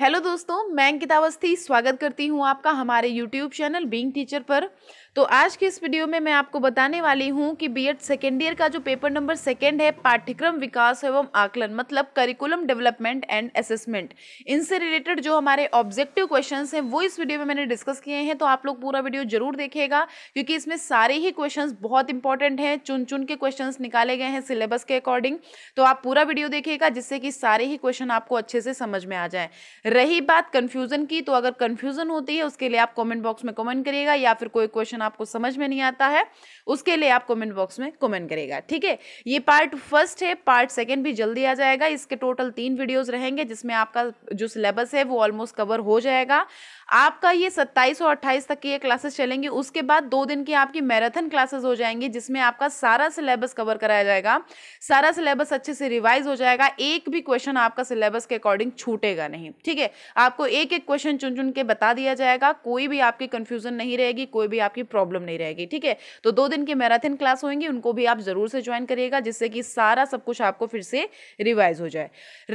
Hello दोस्तों मैं अंकिता अवस्थी स्वागत करती हूँ आपका हमारे यूट्यूब चैनल बींग टीचर पर तो आज की इस वीडियो में मैं आपको बताने वाली हूँ कि बीएड सेकेंड ईयर का जो पेपर नंबर सेकेंड है पाठ्यक्रम विकास एवं आकलन मतलब करिकुलम डेवलपमेंट एंड असेसमेंट इनसे रिलेटेड जो हमारे ऑब्जेक्टिव क्वेश्चन हैं वो इस वीडियो में मैंने डिस्कस किए हैं तो आप लोग पूरा वीडियो जरूर देखेगा क्योंकि इसमें सारे ही क्वेश्चन बहुत इंपॉर्टेंट हैं चुन चुन के क्वेश्चन निकाले गए हैं सिलेबस के अकॉर्डिंग तो आप पूरा वीडियो देखिएगा जिससे कि सारे ही क्वेश्चन आपको अच्छे से समझ में आ जाए रही बात कन्फ्यूजन की तो अगर कन्फ्यूजन होती है उसके लिए आप कॉमेंट बॉक्स में कॉमेंट करिएगा या फिर कोई क्वेश्चन क्वेश्चन आपको समझ में नहीं आता है उसके लिए आप कमेंट बॉक्स में कमेंट करेगा ठीक है ये पार्ट फर्स्ट है पार्ट सेकेंड भी जल्दी आ जाएगा इसके टोटल तीन वीडियोज रहेंगे जिसमें आपका जो सिलेबस है वो ऑलमोस्ट कवर हो जाएगा आपका ये सत्ताईस और अट्ठाईस तक की ये क्लासेस चलेंगी उसके बाद दो दिन की आपकी मैराथन क्लासेस हो जाएंगी जिसमें आपका सारा सिलेबस कवर कराया जाएगा सारा सिलेबस अच्छे से रिवाइज हो जाएगा एक भी क्वेश्चन आपका सिलेबस के अकॉर्डिंग छूटेगा नहीं ठीक है आपको एक एक क्वेश्चन चुन चुन के बता दिया जाएगा कोई भी आपकी कंफ्यूजन नहीं रहेगी कोई भी आपकी प्रॉब्लम नहीं रहेगी ठीक है तो दो दिन की मैराथन क्लास होंगी उनको भी आप ज़रूर से ज्वाइन करिएगा जिससे कि सारा सब कुछ आपको फिर से रिवाइज हो जाए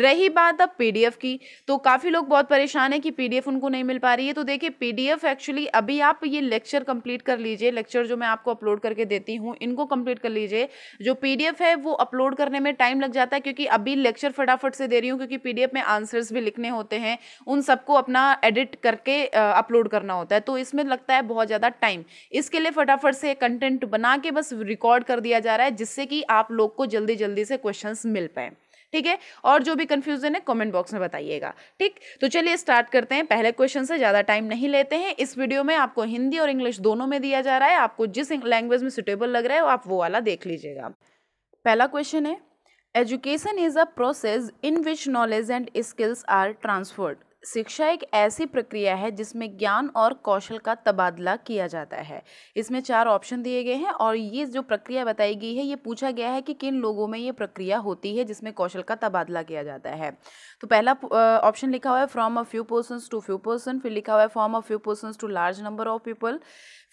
रही बात अब पीडीएफ की तो काफ़ी लोग बहुत परेशान है कि पीडीएफ उनको नहीं मिल पा रही है तो देखिए पीडीएफ एक्चुअली अभी आप ये लेक्चर कंप्लीट कर लीजिए लेक्चर जो मैं आपको अपलोड करके देती हूँ इनको कंप्लीट कर लीजिए जो पीडीएफ है वो अपलोड करने में टाइम लग जाता है क्योंकि अभी लेक्चर फटाफट से दे रही हूँ क्योंकि पीडीएफ में आंसर्स भी लिखने होते हैं उन सबको अपना एडिट करके अपलोड करना होता है तो इसमें लगता है बहुत ज़्यादा टाइम इसके लिए फटाफट से कंटेंट बना के बस रिकॉर्ड कर दिया जा रहा है जिससे कि आप लोग को जल्दी जल्दी से क्वेश्चन मिल पाए ठीक है और जो भी कन्फ्यूजन है कमेंट बॉक्स में बताइएगा ठीक तो चलिए स्टार्ट करते हैं पहले क्वेश्चन से ज़्यादा टाइम नहीं लेते हैं इस वीडियो में आपको हिंदी और इंग्लिश दोनों में दिया जा रहा है आपको जिस लैंग्वेज में सुटेबल लग रहा है आप वो वाला देख लीजिएगा पहला क्वेश्चन है education is a process in which knowledge and skills are transferred शिक्षा एक ऐसी प्रक्रिया है जिसमें ज्ञान और कौशल का तबादला किया जाता है इसमें चार ऑप्शन दिए गए हैं और ये जो प्रक्रिया बताई गई है ये पूछा गया है कि किन लोगों में ये प्रक्रिया होती है जिसमें कौशल का तबादला किया जाता है तो पहला ऑप्शन लिखा हुआ है from a few person to few person फिर लिखा हुआ है from a few person to large number of people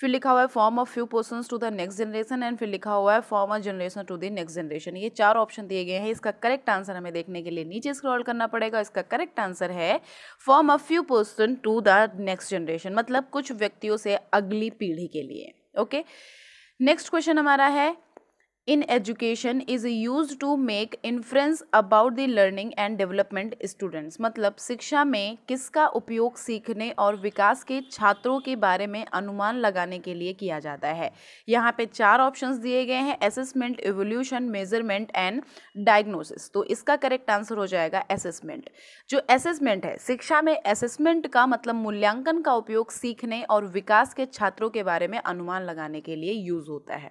फिर लिखा हुआ है from a few person to the next generation and फिर लिखा हुआ है from a generation to the next generation ये चार ऑप्शन दिए गए हैं इसका करेक्ट आंसर हमें देखने के लिए नीचे स्क्रॉल करना पड़ेगा इसका करेक्ट आंसर है from a few person to the next generation मतलब कुछ व्यक्तियों से अगली पीढ़ी के लिए ओके नेक्स्ट क्वेश्चन हमारा है in education is use to make inference about the learning and development students मतलब शिक्षा में किसका उपयोग सीखने और विकास के छात्रों के बारे में अनुमान लगाने के लिए किया जाता है यहाँ पे चार ऑप्शंस दिए गए हैं assessment evolution measurement and diagnosis तो इसका करेक्ट आंसर हो जाएगा असेसमेंट जो असेसमेंट है शिक्षा में असेसमेंट का मतलब मूल्यांकन का उपयोग सीखने और विकास के छात्रों के बारे में अनुमान लगाने के लिए यूज़ होता है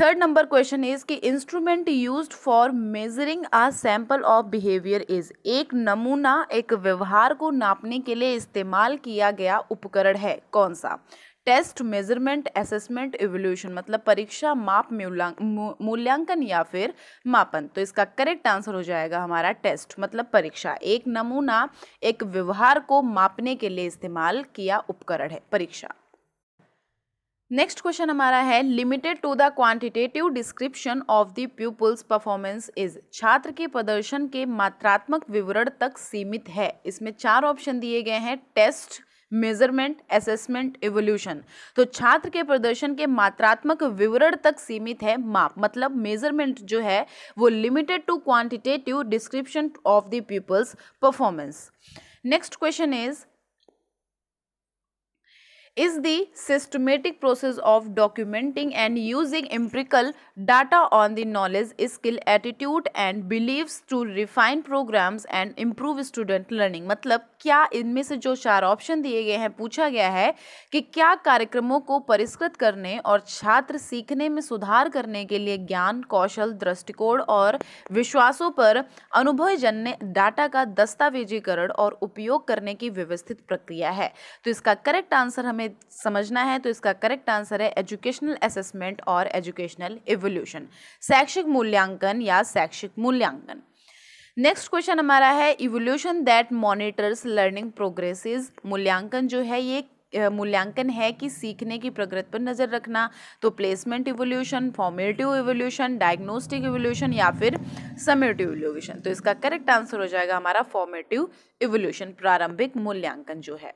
थर्ड नंबर क्वेश्चन इज कि instrument used for measuring a sample of behaviour is एक नमूना एक व्यवहार को नापने के लिए इस्तेमाल किया गया उपकरण है कौन सा टेस्ट मेजरमेंट असेसमेंट एवोल्यूशन मतलब परीक्षा माप मूल्यांकन या फिर मापन तो इसका करेक्ट आंसर हो जाएगा हमारा टेस्ट मतलब परीक्षा एक नमूना एक व्यवहार को मापने के लिए इस्तेमाल किया उपकरण है परीक्षा नेक्स्ट क्वेश्चन हमारा है limited to the quantitative description of the peoples performance is छात्र के प्रदर्शन के मात्रात्मक विवरण तक सीमित है इसमें चार ऑप्शन दिए गए हैं टेस्ट मेजरमेंट असेसमेंट एवोल्यूशन तो छात्र के प्रदर्शन के मात्रात्मक विवरण तक सीमित है माप मतलब मेजरमेंट जो है वो limited to quantitative description of the peoples performance next question is is the systematic process of documenting and using empirical data on the knowledge, skill, attitude and beliefs to refine programs and improve student learning. मतलब क्या इनमें से जो चार option दिए गए हैं पूछा गया है कि क्या कार्यक्रमों को परिष्कृत करने और छात्र सीखने में सुधार करने के लिए ज्ञान कौशल दृष्टिकोण और विश्वासों पर अनुभवजन्य डाटा का दस्तावेजीकरण और उपयोग करने की व्यवस्थित प्रक्रिया है तो इसका करेक्ट आंसर हमें हमें समझना है तो इसका करेक्ट आंसर है एजुकेशनल असेसमेंट और एजुकेशनल एवोल्यूशन शैक्षिक मूल्यांकन या शैक्षिक मूल्यांकन नेक्स्ट क्वेश्चन हमारा है evolution that monitors learning progresses मूल्यांकन जो है ये मूल्यांकन है कि सीखने की प्रगति पर नज़र रखना तो placement evolution formative evolution diagnostic evolution या फिर समेटिव इवोल्यूशन तो इसका करेक्ट आंसर हो जाएगा हमारा फॉर्मेटिव इवोल्यूशन प्रारंभिक मूल्यांकन जो है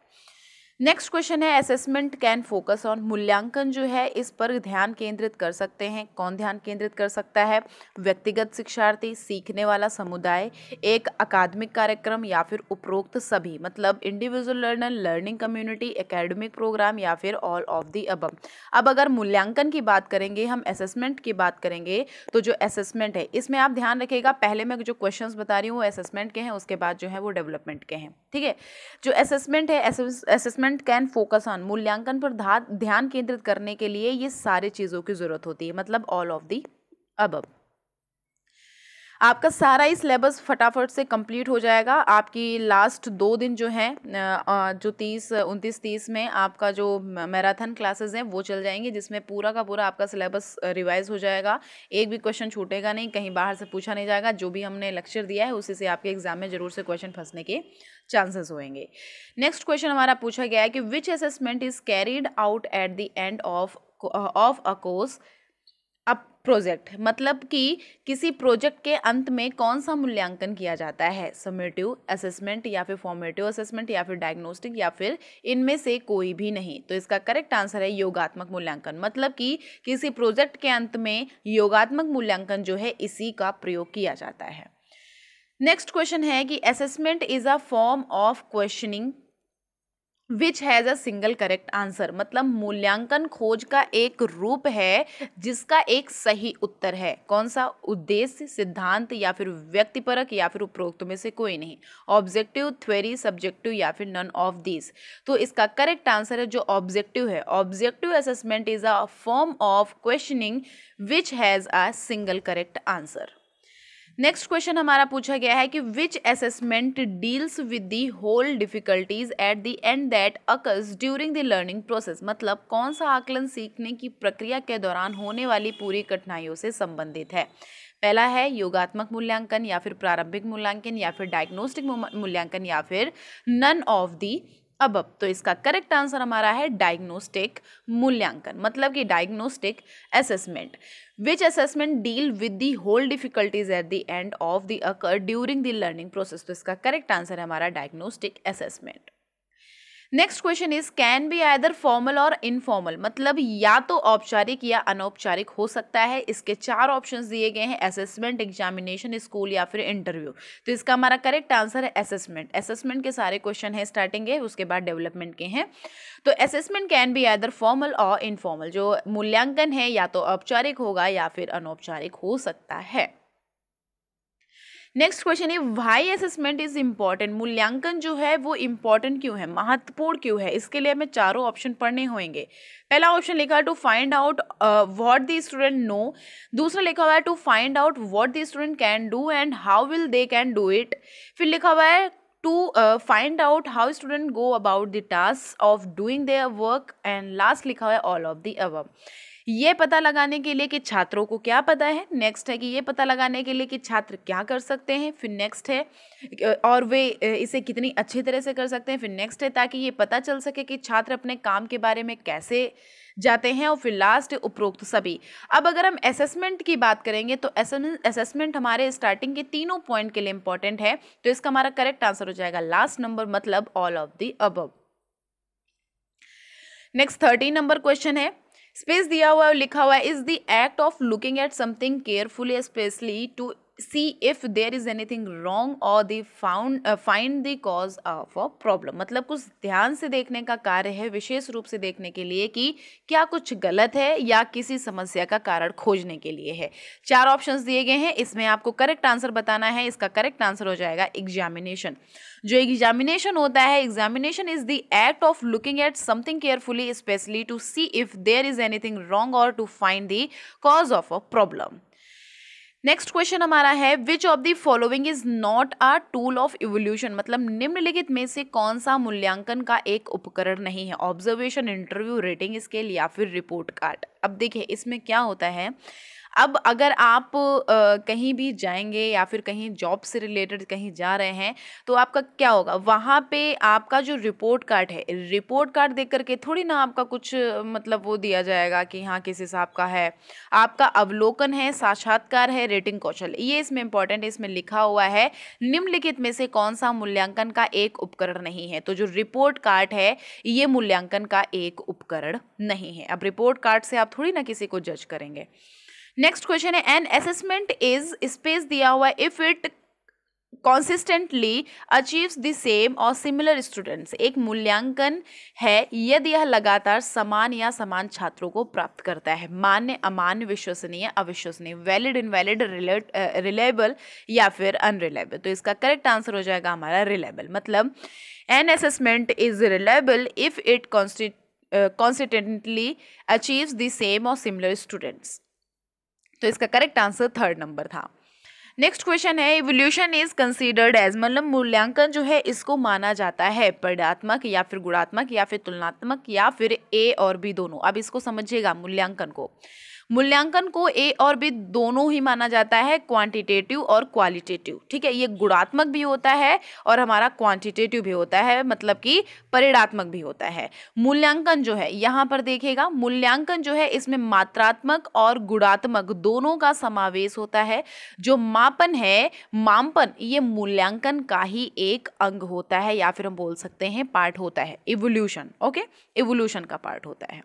नेक्स्ट क्वेश्चन है असेसमेंट कैन फोकस ऑन मूल्यांकन जो है इस पर ध्यान केंद्रित कर सकते हैं कौन ध्यान केंद्रित कर सकता है व्यक्तिगत शिक्षार्थी सीखने वाला समुदाय एक अकादमिक कार्यक्रम या फिर उपरोक्त सभी मतलब individual learner learning community academic program या फिर ऑल ऑफ दी अब अब अगर मूल्यांकन की बात करेंगे हम असेसमेंट की बात करेंगे तो जो असेसमेंट है इसमें आप ध्यान रखिएगा पहले मैं जो क्वेश्चन बता रही हूँ वो असेसमेंट के हैं उसके बाद जो है वो डेवलपमेंट के हैं ठीक है जो असेसमेंट है assessment management can focus on मूल्यांकन पर ध्यान केंद्रित करने के लिए ये सारे चीज़ों की ज़रूरत होती है मतलब ऑल ऑफ दी अब अब आपका सारा ही सिलेबस फटाफट से कंप्लीट हो जाएगा आपकी लास्ट दो दिन जो हैं जो तीस उनतीस तीस में आपका जो मैराथन क्लासेस हैं वो चल जाएंगे जिसमें पूरा का पूरा आपका सिलेबस रिवाइज हो जाएगा एक भी क्वेश्चन छूटेगा नहीं कहीं बाहर से पूछा नहीं जाएगा जो भी हमने लेक्चर दिया है उसी से आपके एग्जाम में ज़रूर से क्वेश्चन फंसने के चांसेस होंगे नेक्स्ट क्वेश्चन हमारा पूछा गया है कि which assessment is carried out at the end of of a course project मतलब कि किसी प्रोजेक्ट के अंत में कौन सा मूल्यांकन किया जाता है समेटिव असेसमेंट या फिर फॉर्मेटिव असेसमेंट या फिर डायग्नोस्टिक या फिर इनमें से कोई भी नहीं तो इसका करेक्ट आंसर है योगात्मक मूल्यांकन मतलब कि किसी प्रोजेक्ट के अंत में योगात्मक मूल्यांकन जो है इसी का प्रयोग किया जाता है नेक्स्ट क्वेश्चन है कि assessment is a form of questioning which has a single correct answer मतलब मूल्यांकन खोज का एक रूप है जिसका एक सही उत्तर है कौन सा उद्देश्य सिद्धांत या फिर व्यक्तिपरक या फिर उपरोक्त में से कोई नहीं ऑब्जेक्टिव थ्वेरी सब्जेक्टिव या फिर नन ऑफ दिस तो इसका करेक्ट आंसर है जो ऑब्जेक्टिव है objective assessment is a form of questioning which has a single correct answer next question हमारा पूछा गया है कि which assessment deals with the whole difficulties at the end that occurs during the learning process मतलब कौन सा आकलन सीखने की प्रक्रिया के दौरान होने वाली पूरी कठिनाइयों से संबंधित है पहला है योगात्मक मूल्यांकन या फिर प्रारंभिक मूल्यांकन या फिर डायग्नोस्टिक मूल्यांकन या फिर नन ऑफ दी अब अब तो इसका करेक्ट आंसर हमारा है डायग्नोस्टिक मूल्यांकन मतलब कि diagnostic assessment which assessment deal with the whole difficulties at the end of the occur during the learning process तो इसका करेक्ट आंसर है हमारा diagnostic assessment next question is can be either formal और informal मतलब या तो औपचारिक या अनौपचारिक हो सकता है इसके चार ऑप्शन दिए गए हैं असेसमेंट एग्जामिनेशन स्कूल या फिर इंटरव्यू तो इसका हमारा करेक्ट आंसर है असेसमेंट असेसमेंट के सारे क्वेश्चन है स्टार्टिंग के उसके बाद डेवलपमेंट के हैं तो assessment can be either formal और इनफॉर्मल जो मूल्यांकन है या तो औपचारिक होगा या फिर अनौपचारिक हो सकता है नेक्स्ट क्वेश्चन है वाई असेसमेंट इज इम्पॉर्टेंट मूल्यांकन जो है वो इम्पॉर्टेंट क्यों है महत्वपूर्ण क्यों है इसके लिए हमें चारों ऑप्शन पढ़ने होंगे पहला ऑप्शन लिखा है to find out what the student know दूसरा लिखा हुआ है to find out what the student can do and how will they can do it फिर लिखा हुआ है to find out how student go about the task of doing their work and last लिखा हुआ है ऑल ऑफ द above ये पता लगाने के लिए कि छात्रों को क्या पता है नेक्स्ट है कि ये पता लगाने के लिए कि छात्र क्या कर सकते हैं फिर नेक्स्ट है और वे इसे कितनी अच्छी तरह से कर सकते हैं फिर नेक्स्ट है ताकि ये पता चल सके कि छात्र अपने काम के बारे में कैसे जाते हैं और फिर लास्ट उपरोक्त सभी अब अगर हम असेसमेंट की बात करेंगे तो असेसमेंट हमारे स्टार्टिंग के तीनों पॉइंट के लिए इंपॉर्टेंट है तो इसका हमारा करेक्ट आंसर हो जाएगा लास्ट नंबर मतलब ऑल ऑफ दी अब नेक्स्ट थर्टीन नंबर क्वेश्चन है स्पेस दिया हुआ है और लिखा हुआ है is the act of looking at something carefully specially to see if there is anything wrong और they found find the cause of a problem मतलब कुछ ध्यान से देखने का कार्य है विशेष रूप से देखने के लिए कि क्या कुछ गलत है या किसी समस्या का कारण खोजने के लिए है चार ऑप्शंस दिए गए हैं इसमें आपको करेक्ट आंसर बताना है इसका करेक्ट आंसर हो जाएगा एग्जामिनेशन जो एग्जामिनेशन होता है examination is the act of looking at something carefully specially to see if there is anything wrong और to find the cause of a problem next question हमारा है which of the following is not a tool of evolution मतलब निम्नलिखित में से कौन सा मूल्यांकन का एक उपकरण नहीं है ऑब्जर्वेशन इंटरव्यू रेटिंग स्केल या फिर रिपोर्ट कार्ड अब देखिए इसमें क्या होता है अब अगर आप कहीं भी जाएंगे या फिर कहीं जॉब से रिलेटेड कहीं जा रहे हैं तो आपका क्या होगा वहाँ पे आपका जो रिपोर्ट कार्ड है रिपोर्ट कार्ड देख करके थोड़ी ना आपका कुछ मतलब वो दिया जाएगा कि हाँ किस हिसाब का है आपका अवलोकन है साक्षात्कार है रेटिंग कौशल ये इसमें इंपॉर्टेंट है इसमें लिखा हुआ है निम्नलिखित में से कौन सा मूल्यांकन का एक उपकरण नहीं है तो जो रिपोर्ट कार्ड है ये मूल्यांकन का एक उपकरण नहीं है अब रिपोर्ट कार्ड से आप थोड़ी ना किसी को जज करेंगे नेक्स्ट क्वेश्चन है एन असेसमेंट इज स्पेस दिया हुआ है if it consistently achieves the same और सिमिलर स्टूडेंट्स एक मूल्यांकन है यदि यह लगातार समान या समान छात्रों को प्राप्त करता है मान्य अमान्य विश्वसनीय अविश्वसनीय वैलिड इनवैलिड रिलेबल या फिर अनरिलेबल तो इसका करेक्ट आंसर हो जाएगा हमारा रिलेबल मतलब an assessment is reliable if it कॉन्स्टिट कॉन्सिटेंटली अचीव्स द सेम और सिमिलर स्टूडेंट्स तो इसका करेक्ट आंसर थर्ड नंबर था नेक्स्ट क्वेश्चन है इवोल्यूशन इज कंसीडर्ड एज मतलब मूल्यांकन जो है इसको माना जाता है पर्यात्मक या फिर गुणात्मक या फिर तुलनात्मक या फिर ए और बी दोनों अब इसको समझिएगा मूल्यांकन को मूल्यांकन को ए और बी दोनों ही माना जाता है क्वांटिटेटिव और क्वालिटेटिव ठीक है ये गुणात्मक भी होता है और हमारा क्वांटिटेटिव भी होता है मतलब कि परिणात्मक भी होता है मूल्यांकन जो है यहाँ पर देखेगा मूल्यांकन जो है इसमें मात्रात्मक और गुणात्मक दोनों का समावेश होता है जो मापन है मापन ये मूल्यांकन का ही एक अंग होता है या फिर हम बोल सकते हैं पार्ट होता है इवोल्यूशन ओके इवोल्यूशन का पार्ट होता है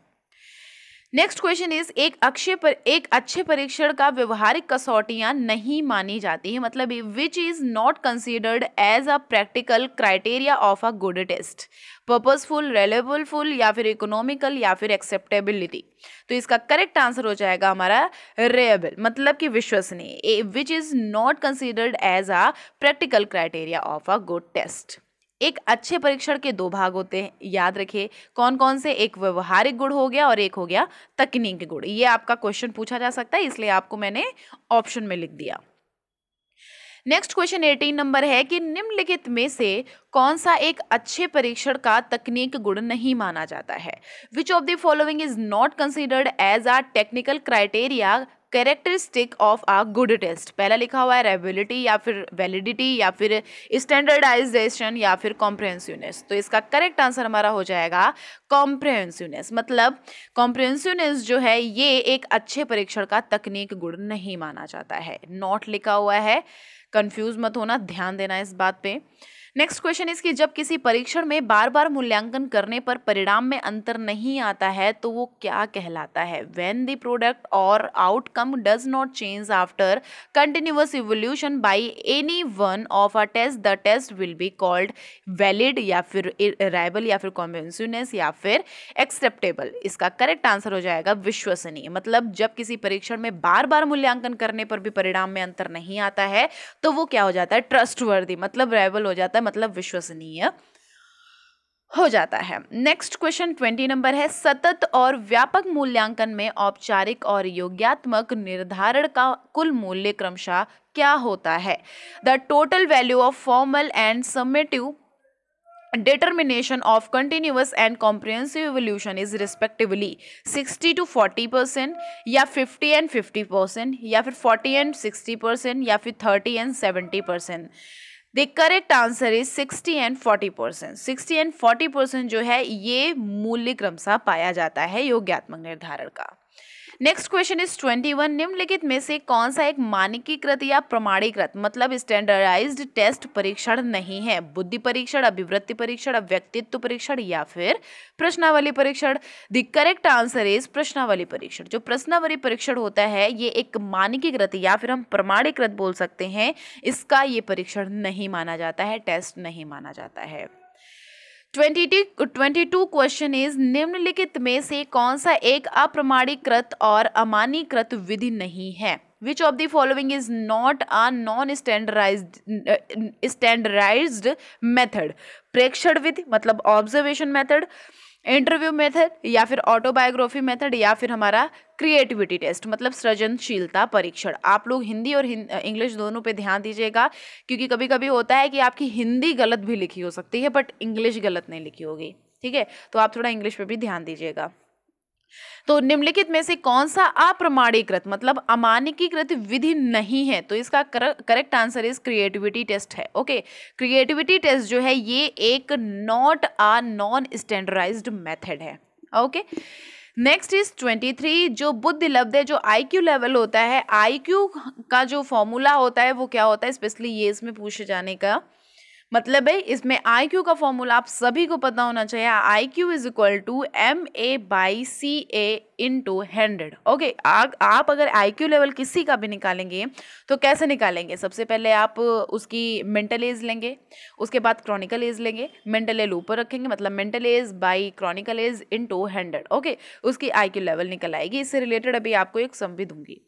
नेक्स्ट क्वेश्चन इज एक अक्षय पर एक अच्छे परीक्षण का व्यवहारिक कसौटियां नहीं मानी जाती है मतलब which is not considered as a practical criteria of a good test purposeful रेलेबलफुल या फिर इकोनॉमिकल या फिर एक्सेप्टेबिलिटी तो इसका करेक्ट आंसर हो जाएगा हमारा रेबल मतलब कि विश्वसनीय which is not considered as a practical criteria of a good test एक अच्छे परीक्षण के दो भाग होते हैं याद रखिए कौन कौन से एक व्यवहारिक गुण हो गया और एक हो गया तकनीक गुण ये आपका क्वेश्चन पूछा जा सकता है इसलिए आपको मैंने ऑप्शन में लिख दिया नेक्स्ट क्वेश्चन एटीन नंबर है कि निम्नलिखित में से कौन सा एक अच्छे परीक्षण का तकनीक गुण नहीं माना जाता है which of the following is not considered as a technical criteria characteristic of a good test पहला लिखा हुआ है रेबिलिटी या फिर वैलिडिटी या फिर स्टैंडर्डाइजेशन या फिर कॉम्प्रेंसिवनेस तो इसका करेक्ट आंसर हमारा हो जाएगा कॉम्प्रहेंसिवनेस मतलब कॉम्प्रेंसिवनेस जो है ये एक अच्छे परीक्षण का तकनीक गुण नहीं माना जाता है नॉट लिखा हुआ है कन्फ्यूज मत होना ध्यान देना इस बात पर नेक्स्ट क्वेश्चन इसके जब किसी परीक्षण में बार बार मूल्यांकन करने पर परिणाम में अंतर नहीं आता है तो वो क्या कहलाता है when the product or outcome does not change after continuous evolution by any one of a test the test will be called valid या फिर राइबल या फिर कॉन्वेंसिनेस या फिर एक्सेप्टेबल इसका करेक्ट आंसर हो जाएगा विश्वसनीय मतलब जब किसी परीक्षण में बार बार मूल्यांकन करने पर भी परिणाम में अंतर नहीं आता है तो वो क्या हो जाता है ट्रस्टवर्दी मतलब राइबल हो जाता है मतलब विश्वसनीय हो जाता है नेक्स्ट क्वेश्चन ट्वेंटी नंबर है सतत और व्यापक मूल्यांकन में औपचारिक और योग्यात्मक निर्धारण का कुल मूल्य क्रमशः क्या होता है the total value of formal and summative determination of continuous and comprehensive evolution is respectively sixty to forty percent या फिफ्टी एंड फिफ्टी परसेंट या फिर फोर्टी एंड सिक्सटी परसेंट या फिर thirty and seventy percent the correct answer is sixty and forty percent sixty and forty percent जो है ये मूल्य क्रमशः पाया जाता है योग्यात्मक निर्धारण का next question is twenty one निम्नलिखित में से कौन सा एक मानकीकृत या प्रमाणीकृत मतलब स्टैंडर्डाइज्ड टेस्ट परीक्षण नहीं है बुद्धि परीक्षण अभिवृत्ति परीक्षण व्यक्तित्व परीक्षण या फिर प्रश्नावली परीक्षण द करेक्ट आंसर इज प्रश्नावली परीक्षण जो प्रश्नावली परीक्षण होता है ये एक मानकीकृत या फिर हम प्रमाणीकृत बोल सकते हैं इसका ये परीक्षण नहीं माना जाता है टेस्ट नहीं माना जाता है twenty twenty two question is निम्नलिखित में से कौन सा एक अप्रमाणीकृत और अमानीकृत विधि नहीं है which of the following is not a non standardise standardise method प्रेक्षण विधि मतलब ऑब्जर्वेशन मेथड इंटरव्यू मेथड या फिर ऑटोबायोग्राफी मेथड या फिर हमारा क्रिएटिविटी टेस्ट मतलब सृजनशीलता परीक्षण आप लोग हिंदी और इंग्लिश दोनों पे ध्यान दीजिएगा क्योंकि कभी कभी होता है कि आपकी हिंदी गलत भी लिखी हो सकती है बट इंग्लिश गलत नहीं लिखी होगी ठीक है तो आप थोड़ा इंग्लिश पे भी ध्यान दीजिएगा तो निम्नलिखित में से कौन सा अप्रमाणीकृत मतलब अमानकीकृत विधि नहीं है तो इसका correct answer is creativity test है ओके क्रिएटिविटी टेस्ट जो है ये एक not a non standardised method है okay next is twenty three जो बुद्धि लब्ध है जो आई क्यू लेवल होता है आई क्यू का जो फॉर्मूला होता है वो क्या होता है स्पेशली ये इसमें पूछे जाने का मतलब है इसमें आई क्यू का फॉर्मूला आप सभी को पता होना चाहिए I Q is equal to M A by C A into hundred okay आप अगर आई क्यू लेवल किसी का भी निकालेंगे तो कैसे निकालेंगे सबसे पहले आप उसकी मेंटल एज लेंगे उसके बाद क्रॉनिकल एज लेंगे मेंटल एल ऊपर रखेंगे मतलब mental age by chronical age into hundred okay उसकी आई क्यू लेवल निकल आएगी इससे रिलेटेड अभी आपको एक सम भी दूंगी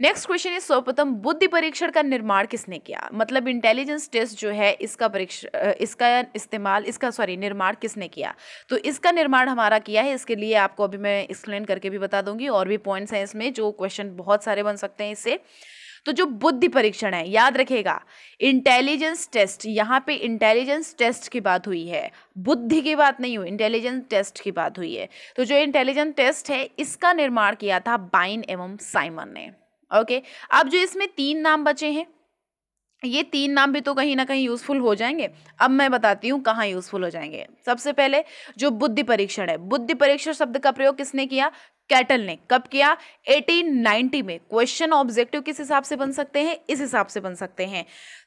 नेक्स्ट क्वेश्चन है सर्वप्रथम बुद्धि परीक्षण का निर्माण किसने किया मतलब इंटेलिजेंस टेस्ट जो है इसका परीक्षण इसका इस्तेमाल इसका सॉरी निर्माण किसने किया तो इसका निर्माण हमारा किया है इसके लिए आपको अभी मैं एक्सप्लेन करके भी बता दूंगी और भी पॉइंट्स हैं इसमें जो क्वेश्चन बहुत सारे बन सकते हैं इससे तो जो बुद्धि परीक्षण है याद रखेगा इंटेलिजेंस टेस्ट यहाँ पे इंटेलिजेंस टेस्ट की बात हुई है बुद्धि की बात नहीं हुई इंटेलिजेंस टेस्ट की बात हुई है तो जो इंटेलिजेंस टेस्ट है इसका निर्माण किया था बाइन एवं साइमन ने ओके अब जो इसमें तीन नाम बचे हैं ये तीन नाम भी तो कहीं ना कहीं यूज़फुल हो जाएंगे अब मैं बताती हूँ कहाँ यूज़फुल हो जाएंगे सबसे पहले जो बुद्धि परीक्षण है बुद्धि परीक्षण शब्द का प्रयोग किसने किया कैटल ने कब किया 1890 में क्वेश्चन ऑब्जेक्टिव किस हिसाब से बन सकते हैं इस हिसाब से बन सकते हैं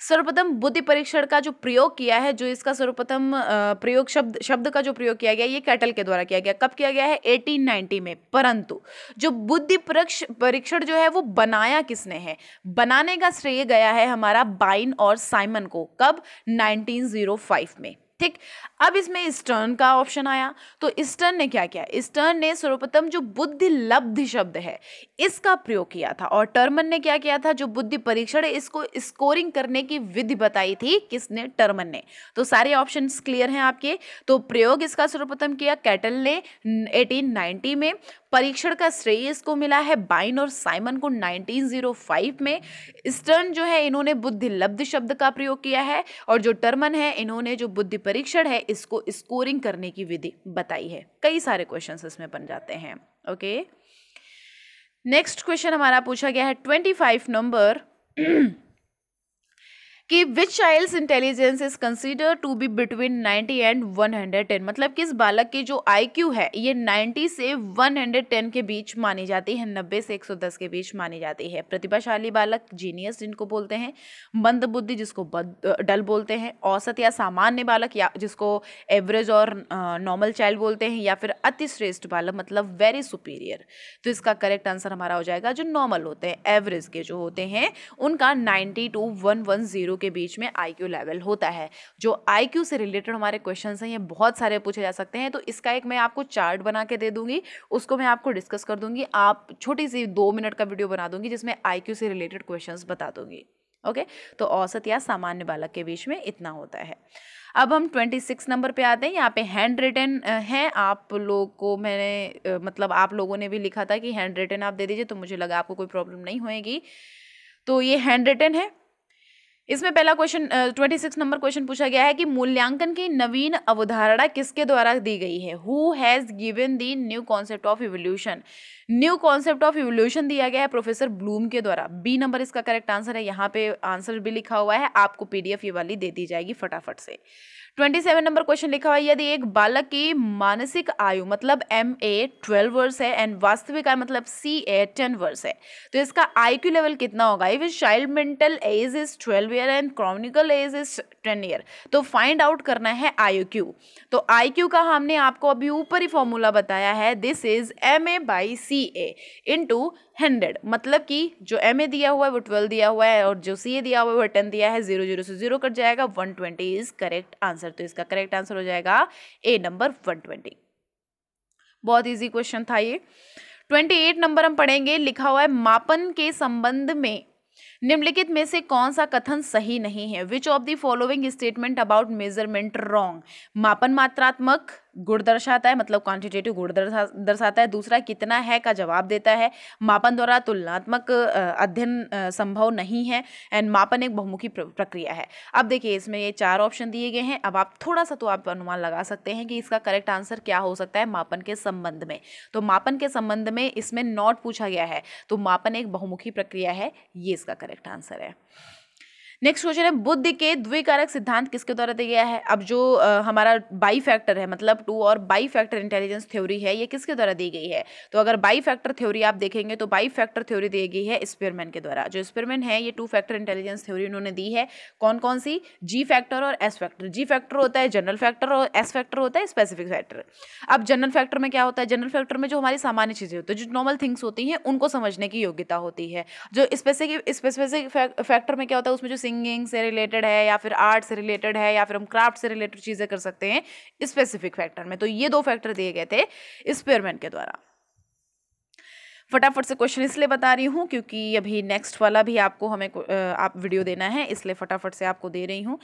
सर्वप्रथम बुद्धि परीक्षण का जो प्रयोग किया है जो इसका सर्वप्रथम प्रयोग शब्द शब्द का जो प्रयोग किया गया ये कैटल के द्वारा किया गया कब किया गया है 1890 में परंतु जो बुद्धि परीक्षण जो है वो बनाया किसने है बनाने का श्रेय गया है हमारा बाइन और साइमन को कब नाइनटीन में ठीक अब इसमें स्टर्न का ऑप्शन आया तो स्टर्न ने क्या किया स्टर्न ने सर्वप्रथम जो बुद्धि लब्धि शब्द है इसका प्रयोग किया था और टर्मन ने क्या किया था जो बुद्धि परीक्षण है इसको स्कोरिंग करने की विधि बताई थी किसने टर्मन ने तो सारे ऑप्शन क्लियर हैं आपके तो प्रयोग इसका सर्वप्रथम किया कैटल ने एटीन में परीक्षण का श्रेय इसको मिला है बाइन और साइमन को 1905 में स्टर्न जो है इन्होंने बुद्धि लब्ध शब्द का प्रयोग किया है और जो टर्मन है इन्होंने जो बुद्धि परीक्षण है इसको स्कोरिंग करने की विधि बताई है कई सारे क्वेश्चन इसमें बन जाते हैं ओके नेक्स्ट क्वेश्चन हमारा पूछा गया है ट्वेंटी फाइव नंबर कि which child's intelligence is consider to be between 90 and 110 मतलब कि इस बालक की जो आईक्यू है ये 90 से 110 के बीच मानी जाती है 90 से 110 के बीच मानी जाती है प्रतिभाशाली बालक जीनियस जिनको बोलते हैं मंद बुद्धि जिसको डल बोलते हैं औसत या सामान्य बालक या जिसको एवरेज और नॉर्मल चाइल्ड बोलते हैं या फिर अतिश्रेष्ठ बालक मतलब वेरी सुपीरियर तो इसका करेक्ट आंसर हमारा हो जाएगा जो नॉर्मल होते हैं एवरेज के जो होते हैं उनका ninety to one one zero लोगों के बीच में आई लेवल होता है जो आई से रिलेटेड हमारे क्वेश्चन हैं ये बहुत सारे पूछे जा सकते हैं तो इसका एक मैं आपको चार्ट बना के दे दूंगी उसको मैं आपको डिस्कस कर दूंगी आप छोटी सी दो मिनट का वीडियो बना दूंगी जिसमें आई से रिलेटेड क्वेश्चन बता दूंगी ओके तो औसत या सामान्य बालक के बीच में इतना होता है अब हम ट्वेंटी सिक्स नंबर पे आते हैं यहाँ पे हैंड रिटन है आप लोग को मैंने मतलब आप लोगों ने भी लिखा था कि हैंड रिटन आप दे दीजिए तो मुझे लगा आपको कोई प्रॉब्लम नहीं होएगी तो ये हैंड रिटन है इसमें पहला question twenty six number question पूछा गया है कि मूल्यांकन की नवीन अवधारणा किसके द्वारा दी गई है who has given the new concept of evolution new concept of evolution दिया गया है प्रोफेसर ब्लूम के द्वारा बी नंबर इसका करेक्ट आंसर है यहाँ पे आंसर भी लिखा हुआ है आपको पीडीएफ ये वाली दे दी जाएगी फटाफट से ट्वेंटी सेवन नंबर क्वेश्चन लिखा हुआ है यदि एक बालक की मानसिक आयु मतलब एम ए ट्वेल्व वर्ष है एंड वास्तविक आयु मतलब सी ए टेन वर्ष है तो इसका आई क्यू लेवल कितना होगा if child mental age is twelve year and chronical age is ten year तो फाइंड आउट करना है आई क्यू तो आई क्यू का हमने आपको अभी ऊपर ही फॉर्मूला बताया है this is M A by C C A into hundred मतलब कि जो एम ए दिया हुआ है वो ट्वेल्व दिया हुआ है और जो सी ए दिया हुआ है वो टेन दिया है जीरो जीरो से जीरो कट जाएगा one twenty is correct answer तो इसका करेक्ट आंसर हो जाएगा ए नंबर वन ट्वेंटी बहुत ईजी क्वेश्चन था ये ट्वेंटी एट नंबर हम पढ़ेंगे लिखा हुआ है मापन के संबंध में निम्नलिखित में से कौन सा कथन सही नहीं है which of the following statement about measurement wrong मापन मात्रात्मक गुण दर्शाता है मतलब क्वांटिटेटिव गुण दर्शा दर्शाता है दूसरा कितना है का जवाब देता है मापन द्वारा तुलनात्मक अध्ययन संभव नहीं है एंड मापन एक बहुमुखी प्रक्रिया है अब देखिए इसमें ये चार ऑप्शन दिए गए हैं अब आप थोड़ा सा तो आप अनुमान लगा सकते हैं कि इसका करेक्ट आंसर क्या हो सकता है मापन के संबंध में तो मापन के संबंध में इसमें नॉट पूछा गया है तो मापन एक बहुमुखी प्रक्रिया है ये इसका करेक्ट आंसर है नेक्स्ट क्वेश्चन है बुद्ध के द्विकारक सिद्धांत किसके द्वारा दिया गया है अब जो आ, हमारा बाई फैक्टर है मतलब टू और बाई फैक्टर इंटेलिजेंस थ्योरी है ये किसके द्वारा दी गई है तो अगर बाई फैक्टर थ्योरी आप देखेंगे तो बाई फैक्टर थ्योरी दी गई है स्पेयरमैन के द्वारा जो स्पेयरमैन है ये टू फैक्टर इंटेलिजेंस थ्योरी उन्होंने दी है कौन कौन सी जी फैक्टर और एस फैक्टर जी फैक्टर होता है जनरल फैक्टर और एस फैक्टर होता है स्पेसिफिक फैक्टर अब जनरल फैक्टर में क्या होता है जनरल फैक्टर में जो हमारी सामान्य चीज़ें होती है जो नॉर्मल थिंग्स होती हैं उनको समझने की योग्यता होती है जो स्पेसिफिक स्पेसिफिक फैक्टर में क्या होता है उसमें जो सिंगिंग से रिलेटेड है या फिर आर्ट से रिलेटेड है या फिर हम क्राफ्ट से रिलेटेड चीज़ें कर सकते हैं स्पेसिफिक फैक्टर में तो ये दो फैक्टर दिए गए थे एक्सपेरिमेंट के द्वारा फटाफट से क्वेश्चन इसलिए बता रही हूँ क्योंकि अभी नेक्स्ट वाला भी आपको हमें आप वीडियो देना है इसलिए फटाफट से आपको दे रही हूँ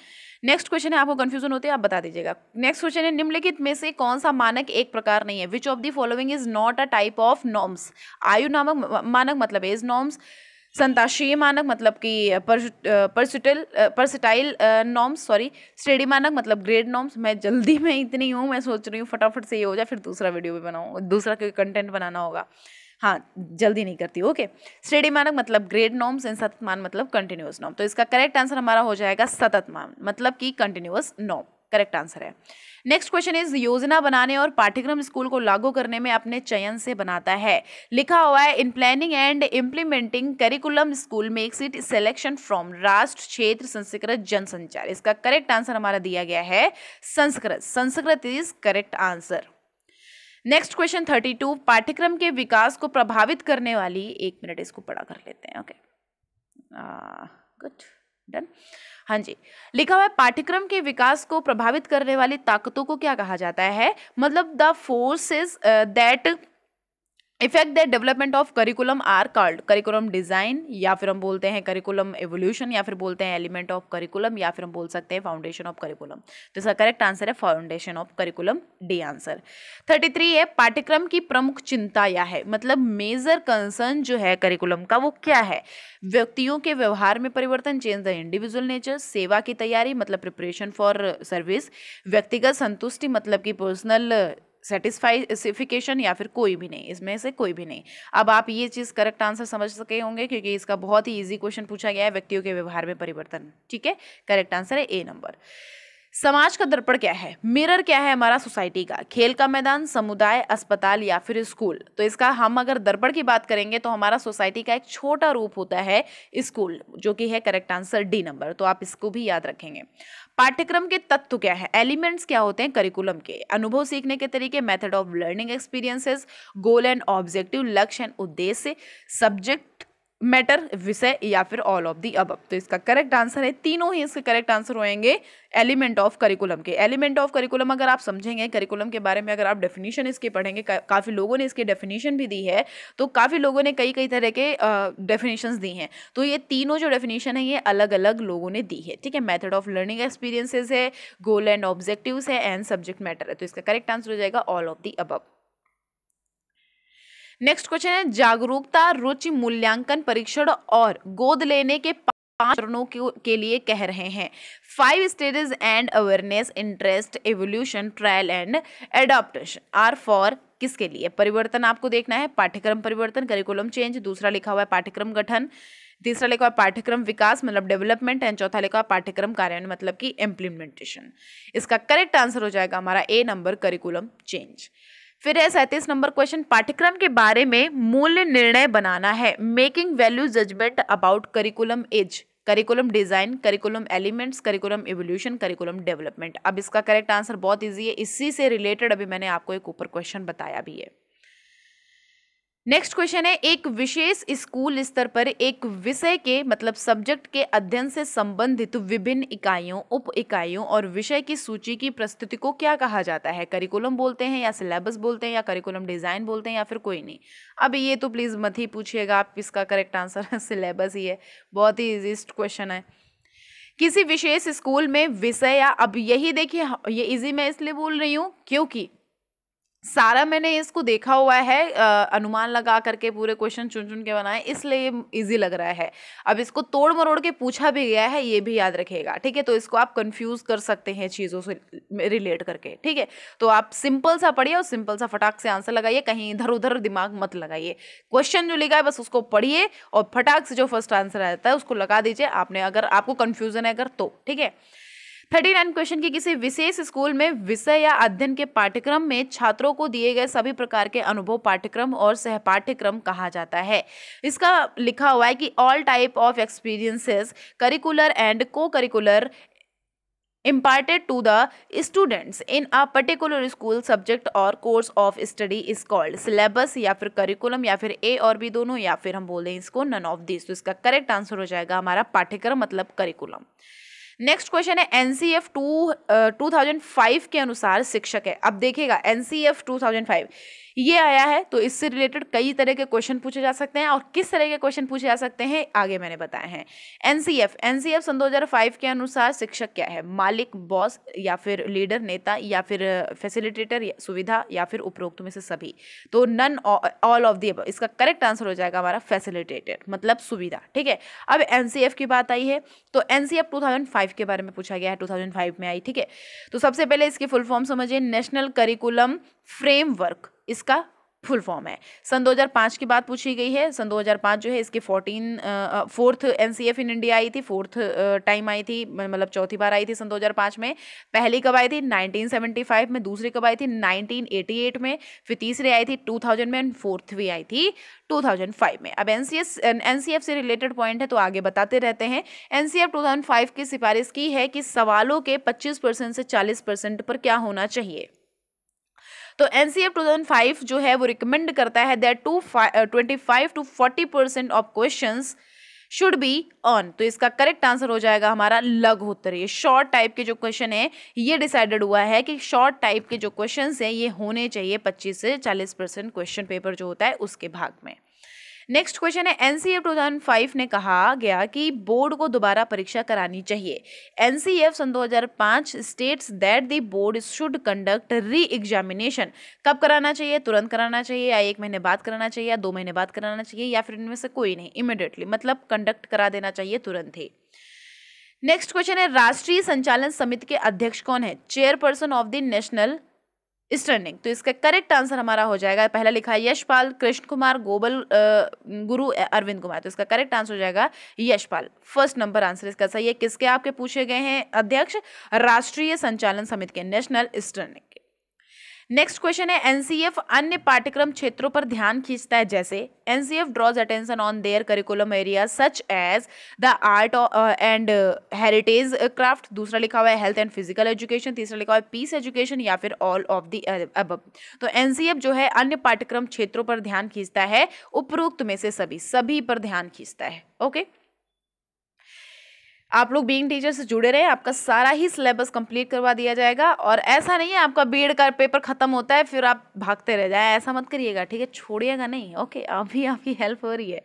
नेक्स्ट क्वेश्चन है आपको कन्फ्यूजन होते हैं आप बता दीजिएगा नेक्स्ट क्वेश्चन है निम्नलिखित में से कौन सा मानक एक प्रकार नहीं है which of the following is not a type of norms आयु नामक मानक मतलब एज नॉर्म्स संताशीय मानक मतलब कि percentile percentile norms sorry study मानक मतलब ग्रेड नॉम्स मैं जल्दी में इतनी हूँ मैं सोच रही हूँ फटाफट से ये हो जाए फिर दूसरा वीडियो भी बनाऊँ दूसरा कोई कंटेंट बनाना होगा हाँ जल्दी नहीं करती ओके स्टडी मानक मतलब ग्रेड नॉम्स एंड सतत मान मतलब कंटिन्यूस नॉम तो इसका करेक्ट आंसर हमारा हो जाएगा सतत मान मतलब कि कंटिन्यूस नॉम करेक्ट आंसर है नेक्स्ट क्वेश्चन इज योजना बनाने और पाठ्यक्रम स्कूल को लागू करने में अपने चयन से बनाता है लिखा हुआ है in planning and implementing curriculum school makes it selection from राष्ट्र क्षेत्र संस्कृत जनसंचार इसका करेक्ट आंसर हमारा दिया गया है संस्कृत संस्कृत is correct answer next question thirty two पाठ्यक्रम के विकास को प्रभावित करने वाली एक मिनट इसको पढ़ा कर लेते हैं ओके गुड uh, डन हाँ जी लिखा हुआ है पाठ्यक्रम के विकास को प्रभावित करने वाली ताकतों को क्या कहा जाता है मतलब the forces that effect that development of curriculum are called curriculum design या फिर हम बोलते हैं करिकुलम एवोल्यूशन या फिर बोलते हैं एलिमेंट ऑफ करिकुलम या फिर हम बोल सकते हैं फाउंडेशन ऑफ करिकुलम तो इसका करेक्ट आंसर है foundation of curriculum D answer thirty three है पाठ्यक्रम की प्रमुख चिंता या है मतलब मेजर कंसर्न जो है करिकुलम का वो क्या है व्यक्तियों के व्यवहार में परिवर्तन चेंज द इंडिविजुअल नेचर सेवा की तैयारी मतलब प्रिपरेशन फॉर सर्विस व्यक्तिगत संतुष्टि मतलब कि पर्सनल सेटिस्फाइसिफिकेशन या फिर कोई भी नहीं इसमें से कोई भी नहीं अब आप ये चीज़ करेक्ट आंसर समझ सके होंगे क्योंकि इसका बहुत ही ईजी क्वेश्चन पूछा गया है व्यक्तियों के व्यवहार में परिवर्तन ठीक है करेक्ट आंसर है ए नंबर समाज का दर्पण क्या है मिरर क्या है हमारा सोसाइटी का खेल का मैदान समुदाय अस्पताल या फिर स्कूल तो इसका हम अगर दर्पण की बात करेंगे तो हमारा सोसाइटी का एक छोटा रूप होता है स्कूल जो कि है करेक्ट आंसर डी नंबर तो आप इसको भी याद रखेंगे पाठ्यक्रम के तत्व क्या है एलिमेंट्स क्या होते हैं करिकुलम के अनुभव सीखने के तरीके method of learning experiences goal and objective लक्ष्य एंड उद्देश्य सब्जेक्ट मैटर विषय या फिर ऑल ऑफ दी अब तो इसका करेक्ट आंसर है तीनों ही इसके करेक्ट आंसर होएंगे एलिमेंट ऑफ करिकुलम के एलिमेंट ऑफ करिकुलम अगर आप समझेंगे करिकुलम के बारे में अगर आप डेफिनेशन इसके पढ़ेंगे का, काफ़ी लोगों ने इसके डेफिनेशन भी दी है तो काफ़ी लोगों ने कई कई तरह के डेफिनेशन दी हैं तो ये तीनों जो डेफिनेशन है ये अलग अलग लोगों ने दी है ठीक है मैथड ऑफ लर्निंग एक्सपीरियंसिस है गोल एंड ऑब्जेक्टिव है एंड सब्जेक्ट मैटर है तो इसका करेक्ट आंसर हो जाएगा all of the above next question है जागरूकता रुचि मूल्यांकन परीक्षण और गोद लेने के पांच चरणों के लिए कह रहे हैं five stages and awareness interest evolution trial and adaptation are for किसके लिए परिवर्तन आपको देखना है पाठ्यक्रम परिवर्तन करिकुलम चेंज दूसरा लिखा हुआ है पाठ्यक्रम गठन तीसरा लिखा हुआ पाठ्यक्रम विकास मतलब डेवलपमेंट एंड चौथा लिखा हुआ पाठ्यक्रम कार्यान्वयन मतलब कि इम्प्लीमेंटेशन इसका करेक्ट आंसर हो जाएगा हमारा ए नंबर करिकुलम चेंज फिर है सैंतीस नंबर क्वेश्चन पाठ्यक्रम के बारे में मूल्य निर्णय बनाना है making value judgement about curriculum as curriculum design curriculum elements curriculum evolution curriculum development अब इसका करेक्ट आंसर बहुत इजी है इसी से रिलेटेड अभी मैंने आपको एक ऊपर क्वेश्चन बताया भी है नेक्स्ट क्वेश्चन है एक विशेष स्कूल स्तर पर एक विषय के मतलब सब्जेक्ट के अध्ययन से संबंधित विभिन्न इकाइयों उप इकाइयों और विषय की सूची की प्रस्तुति को क्या कहा जाता है करिकुलम बोलते हैं या सिलेबस बोलते हैं या करिकुलम डिज़ाइन बोलते हैं या फिर कोई नहीं अब ये तो प्लीज़ मत ही पूछिएगा आप इसका करेक्ट आंसर सिलेबस ही है बहुत ही ईजीस्ट क्वेश्चन है किसी विशेष स्कूल में विषय या अब यही देखिए ये ईजी मैं इसलिए बोल रही हूँ क्योंकि सारा मैंने इसको देखा हुआ है आ, अनुमान लगा करके पूरे क्वेश्चन चुन चुन के बनाए इसलिए इजी लग रहा है अब इसको तोड़ मरोड़ के पूछा भी गया है ये भी याद रखेगा ठीक है तो इसको आप कंफ्यूज कर सकते हैं चीज़ों से रिलेट करके ठीक है तो आप सिंपल सा पढ़िए और सिंपल सा फटाक से आंसर लगाइए कहीं इधर उधर दिमाग मत लगाइए क्वेश्चन जो लिखा है बस उसको पढ़िए और फटाक से जो फर्स्ट आंसर आता है उसको लगा दीजिए आपने अगर आपको कन्फ्यूज़न है अगर तो ठीक है थर्टी नाइन क्वेश्चन की किसी विशेष स्कूल में विषय या अध्ययन के पाठ्यक्रम में छात्रों को दिए गए सभी प्रकार के अनुभव पाठ्यक्रम और सह पाठ्यक्रम कहा जाता है इसका लिखा हुआ है कि all type of experiences curricular and cocurricular imparted to the students in a particular school subject or course of study is called syllabus या फिर करिकुलम या फिर ए और बी दोनों या फिर हम बोल दें इसको नन ऑफ दिस तो इसका करेक्ट आंसर हो जाएगा हमारा पाठ्यक्रम मतलब करिकुलम नेक्स्ट क्वेश्चन है N C F two two thousand five के अनुसार शिक्षक है अब देखिएगा N C F two thousand five ये आया है तो इससे रिलेटेड कई तरह के क्वेश्चन पूछे जा सकते हैं और किस तरह के क्वेश्चन पूछे जा सकते हैं आगे मैंने बताए हैं एनसीएफ एनसीएफ सन दो हजार फाइव के अनुसार शिक्षक क्या है मालिक बॉस या फिर लीडर नेता या फिर फैसिलिटेटर uh, सुविधा या फिर उपरोक्त में से सभी तो नन ऑल ऑफ दी इसका करेक्ट आंसर हो जाएगा हमारा फैसिलिटेटर मतलब सुविधा ठीक है अब एन की बात आई है तो एन सी फाइव के बारे में पूछा गया है फाइव में आई ठीक है तो सबसे पहले इसकी फुल फॉर्म समझिए नेशनल करिकुलम फ्रेमवर्क इसका फुल फॉर्म है सन 2005 की बात पूछी गई है सन 2005 जो है इसकी fourteen fourth N in India आई थी फोर्थ टाइम आई थी मतलब चौथी बार आई थी सन 2005 में पहली कब आई थी 1975 में दूसरी कब आई थी 1988 में फिर तीसरी आई थी 2000 में एंड फोर्थ भी आई थी 2005 में अब एन सी से रिलेटेड पॉइंट है तो आगे बताते रहते हैं एन सी की सिफारिश की है कि सवालों के पच्चीस से चालीस पर क्या होना चाहिए तो N C F two thousand five जो है वो रिकमेंड करता है that to twenty five to forty percent of question should be on तो इसका करेक्ट आंसर हो जाएगा हमारा लघुत्तर ये शॉर्ट टाइप के जो क्वेश्चन है ये डिसाइडेड हुआ है कि शॉर्ट टाइप के जो क्वेश्चन हैं ये होने चाहिए पच्चीस से चालीस परसेंट क्वेश्चन पेपर जो होता है उसके भाग में नेक्स्ट क्वेश्चन है एनसीएफ 2005 ने कहा गया कि बोर्ड को दोबारा परीक्षा करानी चाहिए एनसीएफ सन 2005 states that the board should conduct re examination कब कराना चाहिए तुरंत कराना चाहिए या एक महीने बाद कराना चाहिए या दो महीने बाद कराना चाहिए या फिर इनमें से कोई नहीं इमिडिएटली मतलब कंडक्ट करा देना चाहिए तुरंत ही नेक्स्ट क्वेश्चन है राष्ट्रीय संचालन समिति के अध्यक्ष कौन है chairperson of the national steering तो इसका करेक्ट आंसर हमारा हो जाएगा पहला लिखा है यशपाल कृष्ण कुमार गोबल गुरु अरविंद कुमार तो इसका करेक्ट आंसर हो जाएगा यशपाल फर्स्ट नंबर आंसर इसका सही है किसके आपके पूछे गए हैं अध्यक्ष राष्ट्रीय संचालन समिति के नेशनल स्टर्निंग नेक्स्ट क्वेश्चन है एनसीएफ अन्य पाठ्यक्रम क्षेत्रों पर ध्यान खींचता है जैसे NCF draws attention on their curriculum area such as the art and heritage craft दूसरा लिखा हुआ है हेल्थ एंड फिजिकल एजुकेशन तीसरा लिखा हुआ है पीस एजुकेशन या फिर ऑल ऑफ द अब तो एनसीएफ जो है अन्य पाठ्यक्रम क्षेत्रों पर ध्यान खींचता है उपरोक्त में से सभी सभी पर ध्यान खींचता है ओके okay? आप लोग बीइंग टीचर से जुड़े रहें आपका सारा ही सिलेबस कंप्लीट करवा दिया जाएगा और ऐसा नहीं है आपका बी का पेपर ख़त्म होता है फिर आप भागते रह जाए ऐसा मत करिएगा ठीक है छोड़िएगा नहीं ओके अभी आपकी हेल्प हो रही है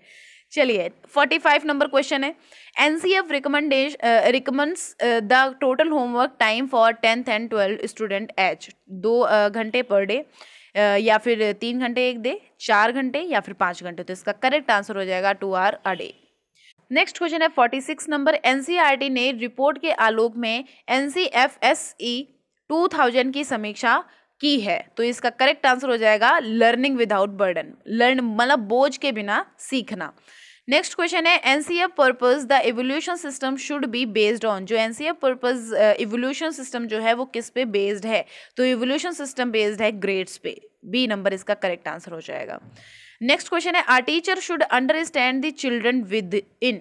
चलिए फोर्टी फाइव नंबर क्वेश्चन है एन सी एफ रिकमेंडेश recommends the total homework time for tenth and twelfth student H दो घंटे पर डे या फिर तीन घंटे एक डे चार घंटे या फिर पाँच घंटे तो इसका करेक्ट आंसर हो जाएगा two hour a day next question है फोर्टी सिक्स नंबर एनसीईआरटी ने रिपोर्ट के आलोक में N C F S E two thousand की समीक्षा की है तो इसका करेक्ट आंसर हो जाएगा लर्निंग विदाउट बर्डन लर्न मतलब बोझ के बिना सीखना नेक्स्ट क्वेश्चन है N C F purpose the evolution system should be based on जो N C F purpose evolution system जो है वो किस पे बेस्ड है तो इवोल्यूशन सिस्टम बेस्ड है ग्रेड्स पे बी नंबर इसका करेक्ट आंसर हो जाएगा नेक्स्ट क्वेश्चन है a teacher should understand the children within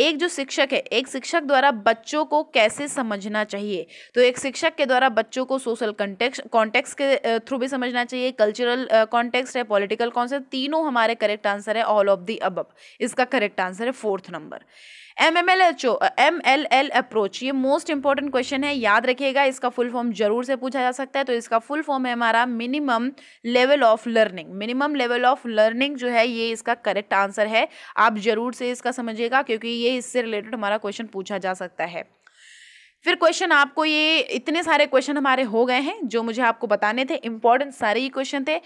एक जो शिक्षक है एक शिक्षक द्वारा बच्चों को कैसे समझना चाहिए तो एक शिक्षक के द्वारा बच्चों को सोशल कॉन्टेक्स कॉन्टेक्स के थ्रू भी समझना चाहिए कल्चरल कॉन्टेक्स्ट है पॉलिटिकल कॉन्सेप्ट तीनों हमारे करेक्ट आंसर है ऑल ऑफ दी अब इसका करेक्ट आंसर है fourth number M M L H O M L L approach ये मोस्ट इंपॉर्टेंट क्वेश्चन है याद रखिएगा इसका फुल फॉर्म जरूर से पूछा जा सकता है तो इसका फुल फॉर्म है हमारा minimum level of learning minimum level of learning जो है ये इसका करेक्ट आंसर है आप जरूर से इसका समझिएगा क्योंकि ये इससे रिलेटेड हमारा क्वेश्चन पूछा जा सकता है फिर क्वेश्चन आपको ये इतने सारे क्वेश्चन हमारे हो गए हैं जो मुझे आपको बताने थे इंपॉर्टेंट सारे ही क्वेश्चन थे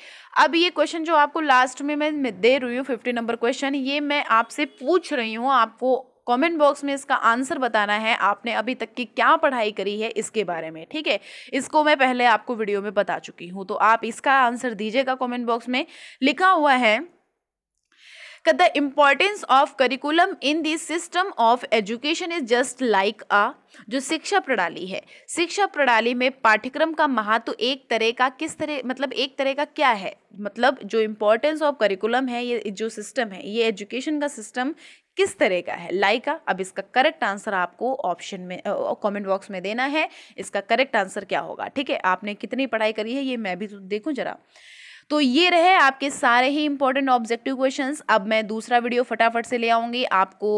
अब ये क्वेश्चन जो आपको लास्ट में मैं दे रही हूँ फिफ्टी नंबर क्वेश्चन ये मैं आपसे पूछ रही हूँ आपको कमेंट बॉक्स में इसका आंसर बताना है आपने अभी तक की क्या पढ़ाई करी है इसके बारे में ठीक है इसको मैं पहले आपको वीडियो में बता चुकी हूँ तो आप इसका आंसर दीजिएगा कॉमेंट बॉक्स में लिखा हुआ है the importance of curriculum in in system of education is just like a जो शिक्षा प्रणाली है शिक्षा प्रणाली में पाठ्यक्रम का महत्व तो एक तरह का किस तरह मतलब एक तरह का क्या है मतलब जो इम्पोर्टेंस ऑफ करिकुलम है ये जो सिस्टम है ये एजुकेशन का सिस्टम किस तरह का है लाइका अब इसका करेक्ट आंसर आपको ऑप्शन में कमेंट बॉक्स में देना है इसका करेक्ट आंसर क्या होगा ठीक है आपने कितनी पढ़ाई करी है ये मैं भी तो देखूं जरा तो ये रहे आपके सारे ही इंपॉर्टेंट ऑब्जेक्टिव क्वेश्चंस अब मैं दूसरा वीडियो फटाफट से ले आऊँगी आपको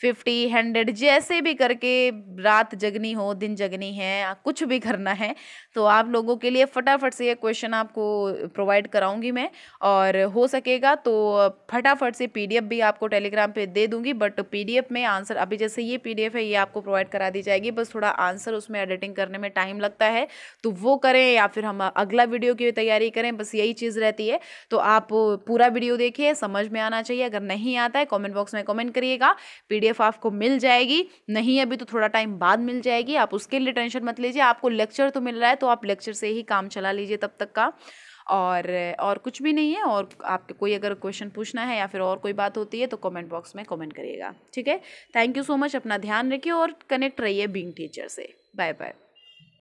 फिफ्टी हंड्रेड जैसे भी करके रात जगनी हो दिन जगनी है कुछ भी करना है तो आप लोगों के लिए फटाफट से ये क्वेश्चन आपको प्रोवाइड कराऊँगी मैं और हो सकेगा तो फटाफट से पी भी आपको टेलीग्राम पर दे दूंगी बट पी में आंसर अभी जैसे ये एफ है ये आपको प्रोवाइड करा दी जाएगी बस थोड़ा आंसर उसमें एडिटिंग करने में टाइम लगता है तो वो करें या फिर हम अगला वीडियो की तैयारी करें बस यही चीज़ रहती है तो आप पूरा वीडियो देखिए समझ में आना चाहिए अगर नहीं आता है कॉमेंट बॉक्स में कॉमेंट करिएगा पी आपको मिल जाएगी नहीं अभी तो थोड़ा टाइम बाद मिल जाएगी आप उसके लिए टेंशन मत लीजिए आपको लेक्चर तो मिल रहा है तो आप लेक्चर से ही काम चला लीजिए तब तक का और और कुछ भी नहीं है और आपके कोई अगर क्वेश्चन पूछना है या फिर और कोई बात होती है तो कमेंट बॉक्स में कमेंट करिएगा ठीक है थैंक यू सो मच अपना ध्यान रखिए और कनेक्ट रहिए बीइंग टीचर से बाय बाय